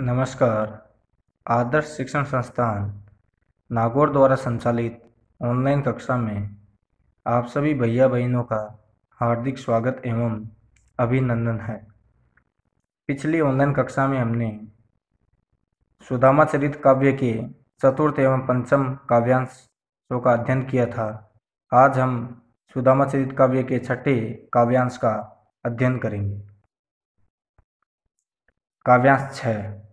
नमस्कार आदर्श शिक्षण संस्थान नागौर द्वारा संचालित ऑनलाइन कक्षा में आप सभी भैया बहनों का हार्दिक स्वागत एवं अभिनंदन है पिछली ऑनलाइन कक्षा में हमने सुदामा चरित काव्य के चतुर्थ एवं पंचम काव्यांशों का अध्ययन किया था आज हम सुदामा चरित काव्य के छठे काव्यांश का अध्ययन करेंगे काव्यांश छः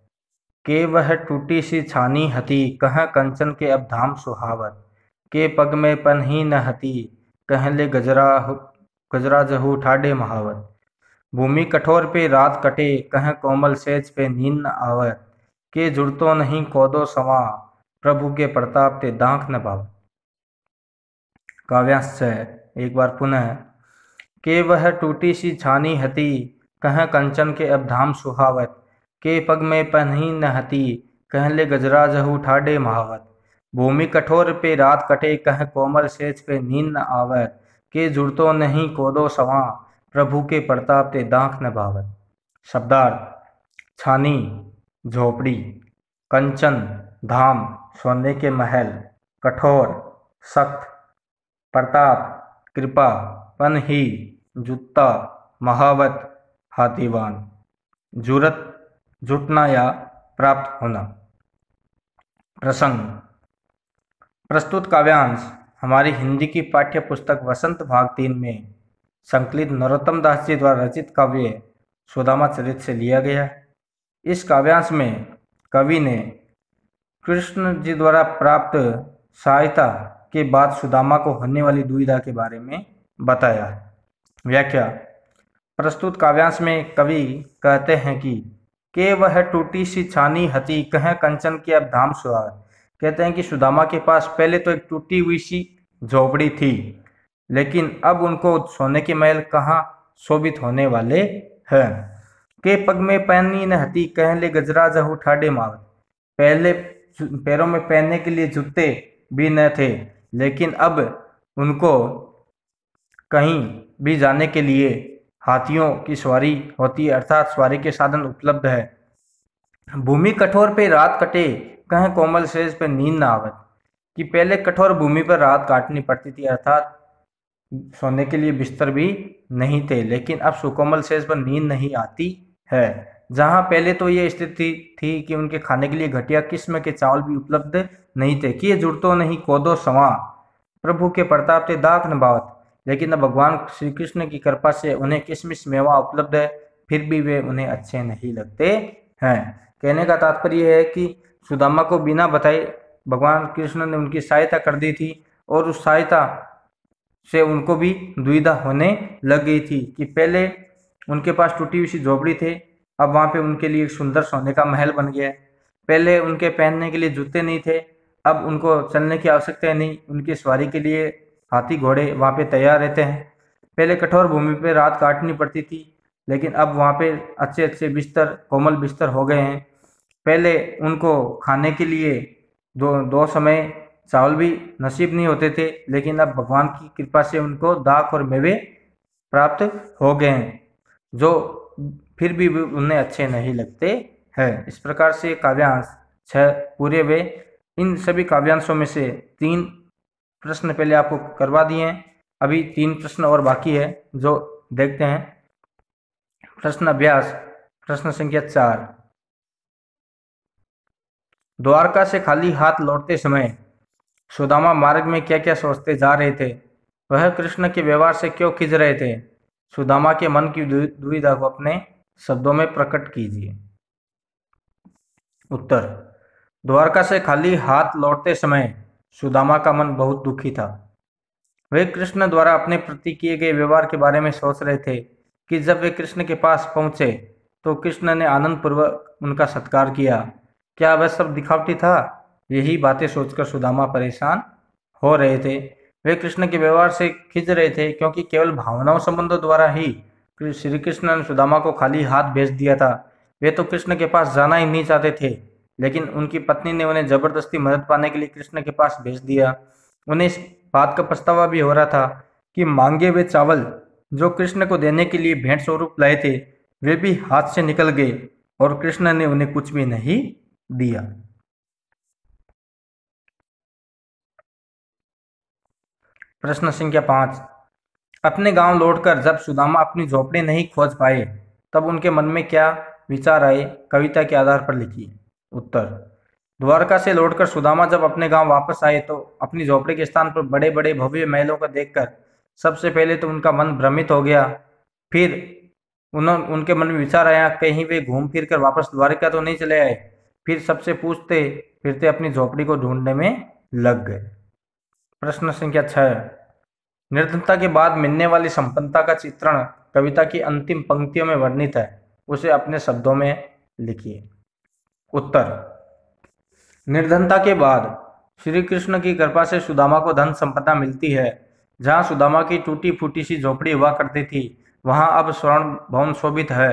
के वह टूटी सी छानी हती कह कंचन के अब धाम सुहावत के पग में पन ही न हती कहले गजरा गजरा जहू ठाडे महावत भूमि कठोर पे रात कटे कह कोमल सेज पे नींद न आवत के जुड़तो नहीं कोदो समा प्रभु के प्रताप ते दांख न पावत काव्यांश एक बार पुनः के वह टूटी सी छानी हती कह कंचन के अब धाम सुहावत के पग में पनही नहती कह ले गजरा ठाडे महावत भूमि कठोर पे रात कटे कह कोमल सेज पे नींद न आवर के जुड़तो नहीं कोदो सवा प्रभु के प्रताप ते दांख न भावत शब्दार्थ छानी झोपड़ी कंचन धाम सोने के महल कठोर सख्त प्रताप कृपा पनही जुत्ता महावत हाथीवान जुरत जुटना या प्राप्त होना प्रसंग प्रस्तुत काव्यांश हमारी हिंदी की पाठ्य पुस्तक वसंत भाग तीन में संकलित नरोत्तम दास जी द्वारा रचित काव्य सुदामा चरित से लिया गया इस काव्यांश में कवि ने कृष्ण जी द्वारा प्राप्त सहायता के बाद सुदामा को होने वाली दुविधा के बारे में बताया व्याख्या प्रस्तुत काव्यांश में कवि कहते हैं कि के वह टूटी सी छानी हती कह कंचन के अब धाम सुहा कहते हैं कि सुदामा के पास पहले तो एक टूटी हुई सी झोपड़ी थी लेकिन अब उनको सोने के महल कहाँ शोभित होने वाले हैं के पग में पहनी न हती कहले गजरा जहू ठाडे मावत पहले पैरों में पहनने के लिए जूते भी न थे लेकिन अब उनको कहीं भी जाने के लिए हाथियों की सवारी होती है अर्थात सवारी के साधन उपलब्ध है भूमि कठोर पे रात कटे कह कोमल शेष पे नींद ना आवे कि पहले कठोर भूमि पर रात काटनी पड़ती थी अर्थात सोने के लिए बिस्तर भी नहीं थे लेकिन अब सुकोमल शेष पर नींद नहीं आती है जहां पहले तो ये स्थिति थी कि उनके खाने के लिए घटिया किस्म के चावल भी उपलब्ध नहीं थे कि जुड़तो नहीं कोदो सवा प्रभु के प्रताप थे दाख नबावत लेकिन भगवान श्री कृष्ण की कृपा से उन्हें किशमिश मेवा उपलब्ध है फिर भी वे उन्हें अच्छे नहीं लगते हैं कहने का तात्पर्य है कि सुदामा को बिना बताए भगवान कृष्ण ने उनकी सहायता कर दी थी और उस सहायता से उनको भी दुविधा होने लग गई थी कि पहले उनके पास टूटी हुई सी झोपड़ी थे अब वहाँ पे उनके लिए एक सुंदर सोने का महल बन गया है पहले उनके पहनने के लिए जूते नहीं थे अब उनको चलने की आवश्यकता नहीं उनकी सवारी के लिए हाथी घोड़े वहाँ पे तैयार रहते हैं पहले कठोर भूमि पे रात काटनी पड़ती थी लेकिन अब वहाँ पे अच्छे अच्छे बिस्तर कोमल बिस्तर हो गए हैं पहले उनको खाने के लिए दो दो समय चावल भी नसीब नहीं होते थे लेकिन अब भगवान की कृपा से उनको दाक और मेवे प्राप्त हो गए हैं जो फिर भी उन्हें अच्छे नहीं लगते हैं इस प्रकार से काव्यांश छः पूरे वे इन सभी काव्यांशों में से तीन प्रश्न पहले आपको करवा दिए हैं अभी तीन प्रश्न और बाकी है जो देखते हैं प्रश्न अभ्यास प्रश्न संख्या चार द्वारका से खाली हाथ लौटते समय सुदामा मार्ग में क्या क्या सोचते जा रहे थे वह कृष्ण के व्यवहार से क्यों खिंच रहे थे सुदामा के मन की दुविधा को अपने शब्दों में प्रकट कीजिए उत्तर द्वारका से खाली हाथ लौटते समय सुदामा का मन बहुत दुखी था वे कृष्ण द्वारा अपने प्रति किए गए व्यवहार के बारे में सोच रहे थे कि जब वे कृष्ण के पास पहुंचे तो कृष्ण ने आनंद पूर्वक उनका सत्कार किया क्या वह सब दिखावटी था यही बातें सोचकर सुदामा परेशान हो रहे थे वे कृष्ण के व्यवहार से खिंच रहे थे क्योंकि केवल भावनाओं संबंधों द्वारा ही श्री कृष्ण ने सुदामा को खाली हाथ भेज दिया था वे तो कृष्ण के पास जाना ही नहीं चाहते थे लेकिन उनकी पत्नी ने उन्हें जबरदस्ती मदद पाने के लिए कृष्ण के पास भेज दिया उन्हें इस बात का पछतावा भी हो रहा था कि मांगे हुए चावल जो कृष्ण को देने के लिए भेंट स्वरूप लाए थे वे भी हाथ से निकल गए और कृष्ण ने उन्हें कुछ भी नहीं दिया प्रश्न संख्या पांच अपने गांव लौटकर जब सुदामा अपनी झोपड़ी नहीं खोज पाए तब उनके मन में क्या विचार आए कविता के आधार पर लिखिए उत्तर द्वारका से लौटकर सुदामा जब अपने गांव वापस आए तो अपनी झोपड़ी के स्थान पर बड़े बड़े भव्य महलों को देखकर सबसे पहले तो उनका मन भ्रमित हो गया फिर उन्होंने उनके मन में विचार आया कहीं वे घूम फिर कर वापस द्वारका तो नहीं चले आए फिर सबसे पूछते फिरते अपनी झोपड़ी को ढूंढने में लग गए प्रश्न संख्या छः निर्धनता के बाद मिलने वाली संपन्नता का चित्रण कविता की अंतिम पंक्तियों में वर्णित है उसे अपने शब्दों में लिखिए उत्तर निर्धनता के बाद श्री कृष्ण की कृपा से सुदामा को धन संपदा मिलती है जहाँ सुदामा की टूटी फूटी सी झोपड़ी हुआ करती थी वहाँ अब स्वर्ण भवन शोभित है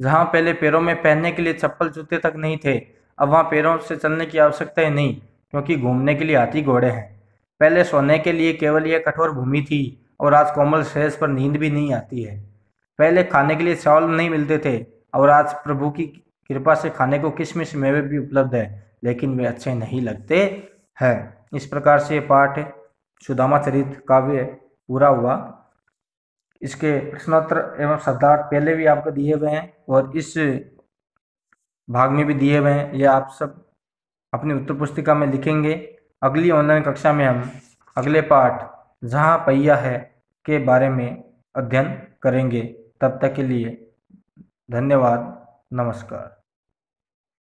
जहाँ पहले पैरों में पहनने के लिए चप्पल जूते तक नहीं थे अब वहाँ पैरों से चलने की आवश्यकता ही नहीं क्योंकि घूमने के लिए हाथी घोड़े हैं पहले सोने के लिए केवल यह कठोर भूमि थी और आज कोमल शेष पर नींद भी नहीं आती है पहले खाने के लिए चावल नहीं मिलते थे और आज प्रभु की कृपा से खाने को किशमिश मेवे भी उपलब्ध है लेकिन वे अच्छे नहीं लगते हैं इस प्रकार से पाठ सुदामा चरित काव्य पूरा हुआ इसके प्रश्नोत्तर एवं शब्दार्थ पहले भी आपको दिए हुए हैं और इस भाग में भी दिए हुए हैं ये आप सब अपनी उत्तर पुस्तिका में लिखेंगे अगली ऑनलाइन कक्षा में हम अगले पाठ जहाँ पहिया है के बारे में अध्ययन करेंगे तब तक के लिए धन्यवाद नमस्कार